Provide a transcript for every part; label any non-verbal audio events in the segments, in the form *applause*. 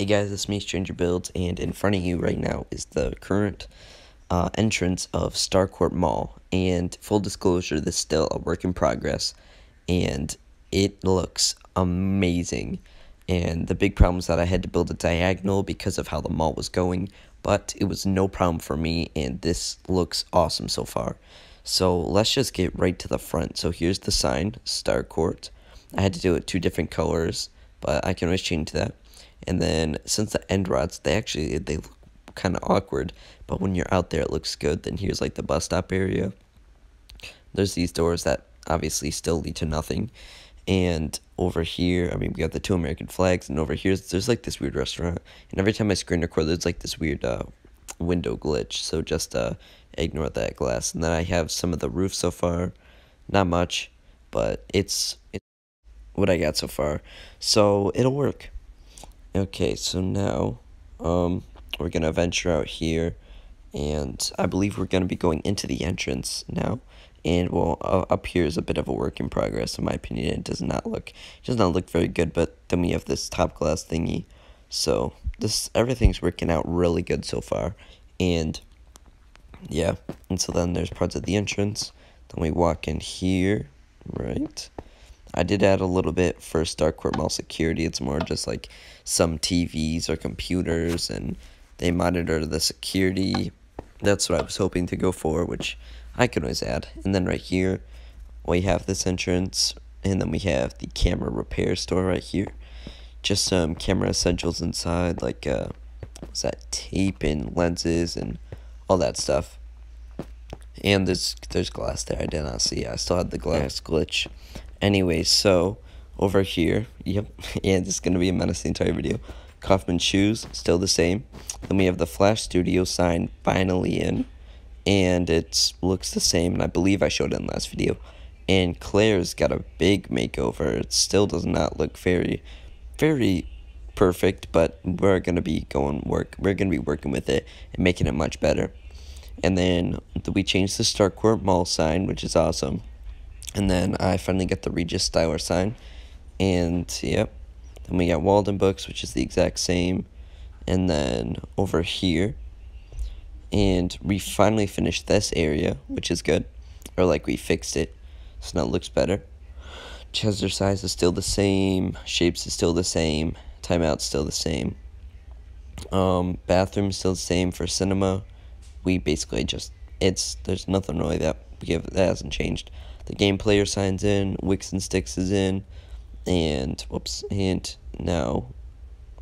Hey guys, it's me, Stranger Builds, and in front of you right now is the current uh, entrance of Starcourt Mall. And full disclosure, this is still a work in progress, and it looks amazing. And the big problem is that I had to build a diagonal because of how the mall was going, but it was no problem for me, and this looks awesome so far. So let's just get right to the front. So here's the sign, Starcourt. I had to do it two different colors, but I can always change that. And then since the end rods, they actually they look kind of awkward, but when you're out there, it looks good. Then here's like the bus stop area. There's these doors that obviously still lead to nothing. And over here, I mean, we got the two American flags, and over here, there's like this weird restaurant. And every time I screen record, there's like this weird uh, window glitch. So just uh, ignore that glass. And then I have some of the roof so far. Not much, but it's, it's what I got so far. So it'll work. Okay, so now um, we're going to venture out here, and I believe we're going to be going into the entrance now. And well, uh, up here is a bit of a work in progress, in my opinion. It does not look does not look very good, but then we have this top glass thingy. So this everything's working out really good so far, and yeah. And so then there's parts of the entrance. Then we walk in here, right? I did add a little bit for Starcourt Mall security. It's more just like some TVs or computers and they monitor the security. That's what I was hoping to go for, which I could always add. And then right here, we have this entrance and then we have the camera repair store right here. Just some camera essentials inside like uh, was that tape and lenses and all that stuff. And there's there's glass there I did not see. I still had the glass glitch. Anyway, so over here, yep, *laughs* and it's gonna be a menace the entire video. Kaufman shoes, still the same. Then we have the Flash Studio sign finally in. And it looks the same, and I believe I showed it in the last video. And Claire's got a big makeover. It still does not look very, very perfect, but we're gonna be going work. We're gonna be working with it and making it much better. And then we changed the Starcourt Mall sign, which is awesome. And then I finally got the Regis Styler sign. And yep. Then we got Walden Books, which is the exact same. And then over here. And we finally finished this area, which is good. Or like we fixed it. So now it looks better. Chester size is still the same. Shapes is still the same. Timeout's still the same. Um, bathroom still the same for cinema we basically just it's there's nothing really that we have that hasn't changed. The game player signs in, Wicks and Sticks is in, and whoops, and now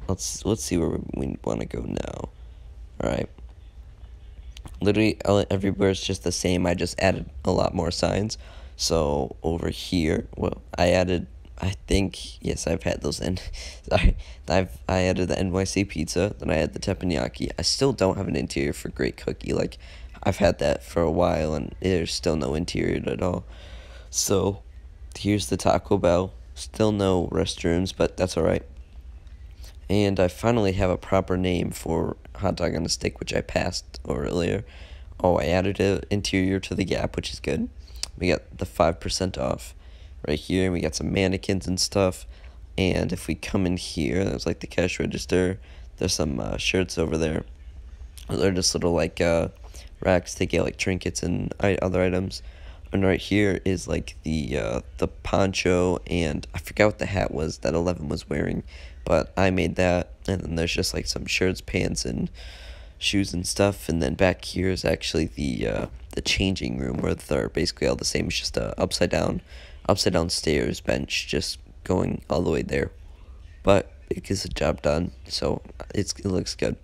let's let's see where we want to go now. All right. Literally uh, everywhere is just the same. I just added a lot more signs. So over here, well, I added I think yes, I've had those. And *laughs* sorry, I've I had the NYC pizza, then I had the teppanyaki. I still don't have an interior for great cookie. Like I've had that for a while, and there's still no interior at all. So here's the Taco Bell. Still no restrooms, but that's all right. And I finally have a proper name for hot dog on a stick, which I passed earlier. Oh, I added an interior to the gap, which is good. We got the 5% off right here. We got some mannequins and stuff. And if we come in here, there's like the cash register. There's some uh, shirts over there. They're just little like uh, racks to get like trinkets and other items. And right here is like the uh, the poncho and I forgot what the hat was that Eleven was wearing, but I made that. And then there's just like some shirts, pants, and shoes and stuff. And then back here is actually the uh, the changing room where they're basically all the same. It's just uh, upside down upside down stairs bench just going all the way there. But it gets the job done, so it's, it looks good.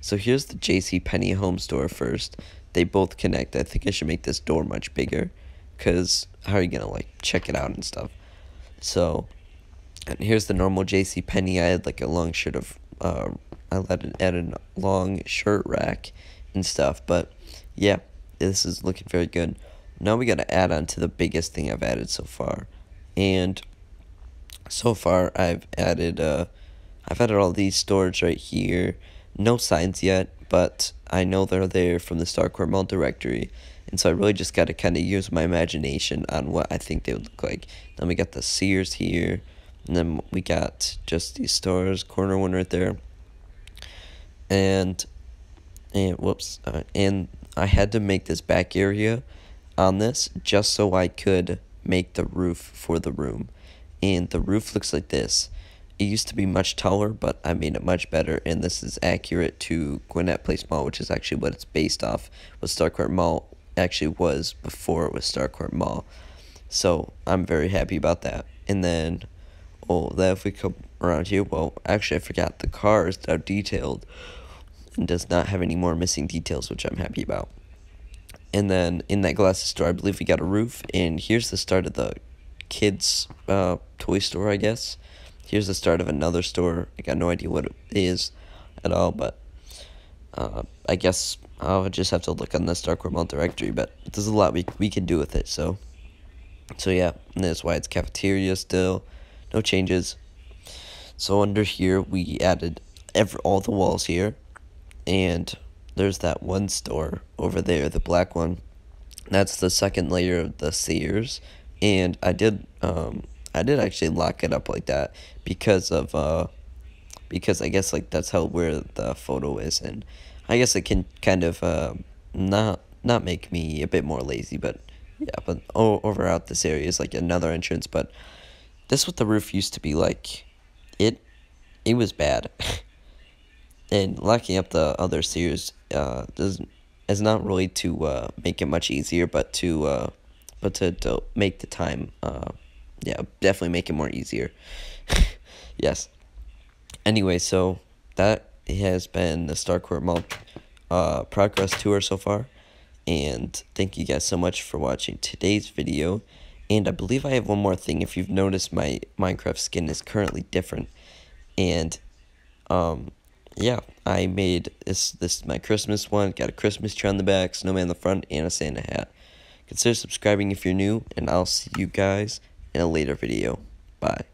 So here's the J.C. Penney home store first. They both connect. I think I should make this door much bigger because how are you going to like check it out and stuff? So and here's the normal J.C. Penney. I had like a long shirt of, uh, I let it add a long shirt rack and stuff. But yeah, this is looking very good. Now we gotta add on to the biggest thing I've added so far. And so far I've added uh I've added all these storage right here. No signs yet, but I know they're there from the StarCore Mall directory. And so I really just gotta kinda use my imagination on what I think they would look like. Then we got the Sears here, and then we got just these stores, corner one right there. And and whoops, uh, and I had to make this back area on this just so I could make the roof for the room. And the roof looks like this. It used to be much taller, but I made it much better, and this is accurate to Gwinnett Place Mall, which is actually what it's based off, what Starcourt Mall actually was before it was Starcourt Mall. So I'm very happy about that. And then, oh, then if we come around here, well, actually I forgot the cars are detailed and does not have any more missing details, which I'm happy about. And then in that glass store, I believe we got a roof. And here's the start of the kids' uh, toy store, I guess. Here's the start of another store. I got no idea what it is at all, but uh, I guess I'll just have to look on the Starcore Mall directory. But there's a lot we, we can do with it, so. So yeah, that's why it's cafeteria still. No changes. So under here, we added every, all the walls here. And there's that one store over there, the black one. That's the second layer of the Sears, and I did um I did actually lock it up like that because of uh because I guess like that's how where the photo is, and I guess it can kind of uh, not not make me a bit more lazy, but yeah, but oh, over out this area is like another entrance, but this what the roof used to be like. It it was bad. *laughs* and locking up the other Sears uh does is not really to uh make it much easier, but to uh but to, to make the time uh yeah definitely make it more easier. *laughs* yes. Anyway, so that has been the Starcourt Mall uh progress tour so far, and thank you guys so much for watching today's video. And I believe I have one more thing. If you've noticed, my Minecraft skin is currently different, and um yeah, I made this. This my Christmas one. Got a Christmas tree on the back, snowman on the front, and a Santa hat. Consider subscribing if you're new, and I'll see you guys in a later video. Bye.